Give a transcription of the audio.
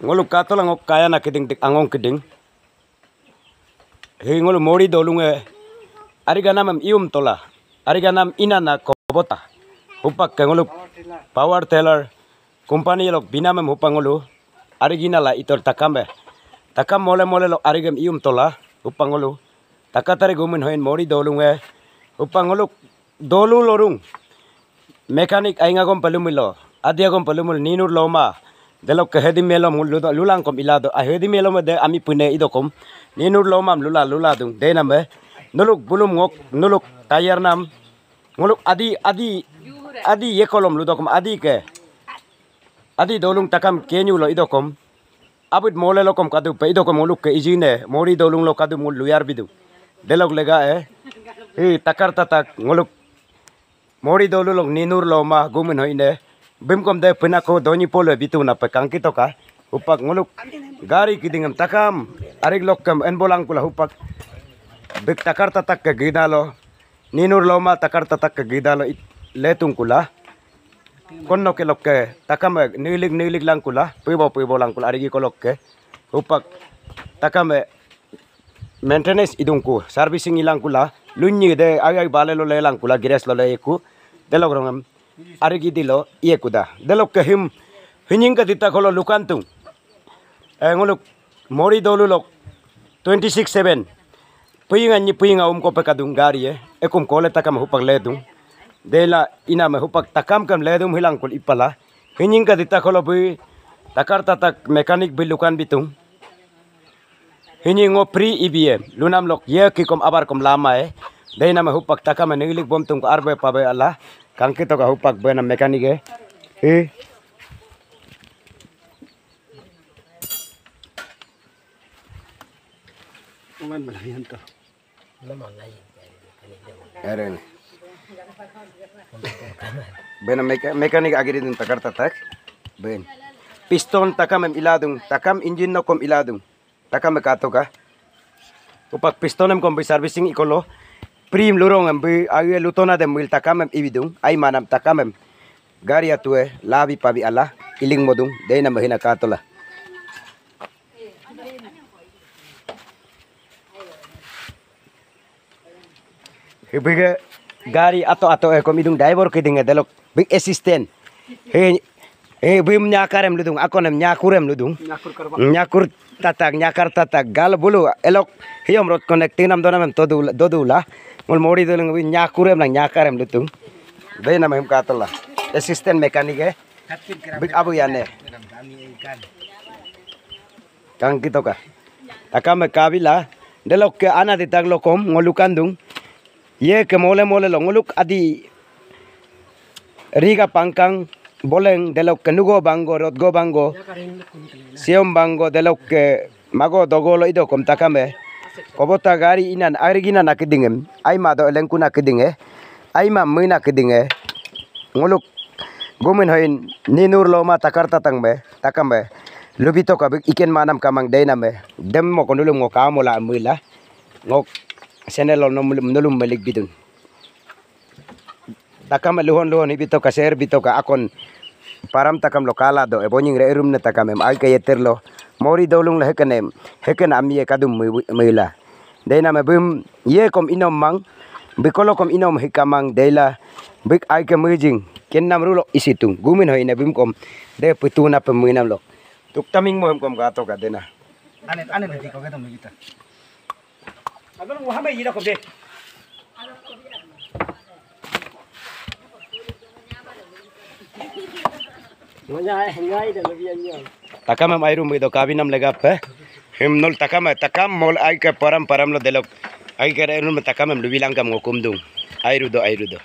ngolo katol angok kaya na keding dik angong keding he ngolo mori dolunge ari ganam ium tola ari ganam ina na kobota hupak kangolo power teller company lok binam hupangolo ari ginala itor takambe takam mole mole lok ari gam ium tola hupangolo takatare gumin hoin mori dolunge hupangolo dolu lorung mekanik ainga gom palumilo adia gom palumul ninur loma delo ke hedi melo mul lulang kom ilado a hedi melo ma de ami pune ido kom ni nur lo mam lula lula dung de nam be nuluk bulum ngok nuluk tayar nam nguluk adi adi adi ye kolom lu dokom adi ke adi dolung takam kenyu lo ido kom abut mole lo kom kadu pe ido kom nguluk ke ijine mori dolung lo kadu mul luyar bidu delok lega e hi takar tatak nguluk mori dolulok ninur lo ma gumun hoine bim kom dai pina doni polo bitu na pakang ka upak nguluk gari kidingam takam arig lokkam en bolang kula upak bik takar tatak ke gidalo ninur loma takar tatak ke gidalo letung kula konno ke lokke takam nilik e nilik lang kula pibo pibo lang kula arigi kolokke upak takam e maintenance idungku servicing ilang kula lunyi de agai bale lo lelang kula gires lo leku delogrongam arigi dilo iya kuda dilo kehim hening ke dita kolo lukan tu enguluk eh, mori dolu lok 26-7 puingan ni puingan umko pekadung gari eh. ekum kole takam hupak ledung dela ina me hupak takam kam ledung hilang kul ipala hening ke dita kolo bui takar tatak mekanik bi lukan bitung hening pri ibm lunam lok ye kikom abar kom lama e eh. Dai nama hupak takam menilik bom tungku arbe pabe Allah Kang kita upak hupak benam mekanik ya. Eh. Kuman malayan to. Benam mekanik agad din takarta tak. Ben. Piston takam em iladung, takam injin no iladung. Takam ka ka. Upak piston em kom servicing ikolo prim lurong bi ayu lutona de takam takamem ibidung ay manam takamem gari atue labi pabi ala iling modung deina mahina katola hibige gari ato ato ekom eh, idung driver kidinga delok big assistant he Eh, bim nyakarem ludung, akonem nyakurem ludung. Nyakur karba. Nyakur tatak, nyakar tatak. Gal bulu, elok hiom rot connecting nam donam todul dodula. Mul mori dolung bim nyakurem lang nyakarem ludung. Bay nam hem katala. Assistant mekanike eh. abu yane. Eh. Eh, kan. Kang kita, takam mekabi kabila. Delok ke ana ditak lokom ngolukandung. Ye ke mole mole lo ngoluk adi. Riga pangkang boleng delok nugo banggo, rot go banggo siom banggo delok mago dogolo ido kom takame kobota gari inan arigina nakidingem aima do elengku nakidinge aima mui nakidinge nguluk gomin hoin ninur loma takar tatangme takame lubito kabik iken manam kamang dainame dem mo konulum ngo kamola la ngok senelo nulum melik bidun takam e luhon luhon ibito ka share bito ka akon param takam lo kala do ebonying re rum na takam em ai kay terlo mori dolung la hekanem heken ami e kadum meila deina me bim ye kom inom mang bikolo kom inom hikamang deila bik ai ke mujing ken nam rulo isitung gumin hoi na bim kom de putuna pemuinam lo tuk taming mo kom gato ka dena ane ane de ko gato mi kita Abang Muhammad yira ko de तकम हम आयरु मुदो काबी नम लगा pay him known तकम है तकम मोल आई के परम परम लो देलो आई के रे में तकम हम लुबिलांग कम गोकुम दूं आयरु दो आयरु दो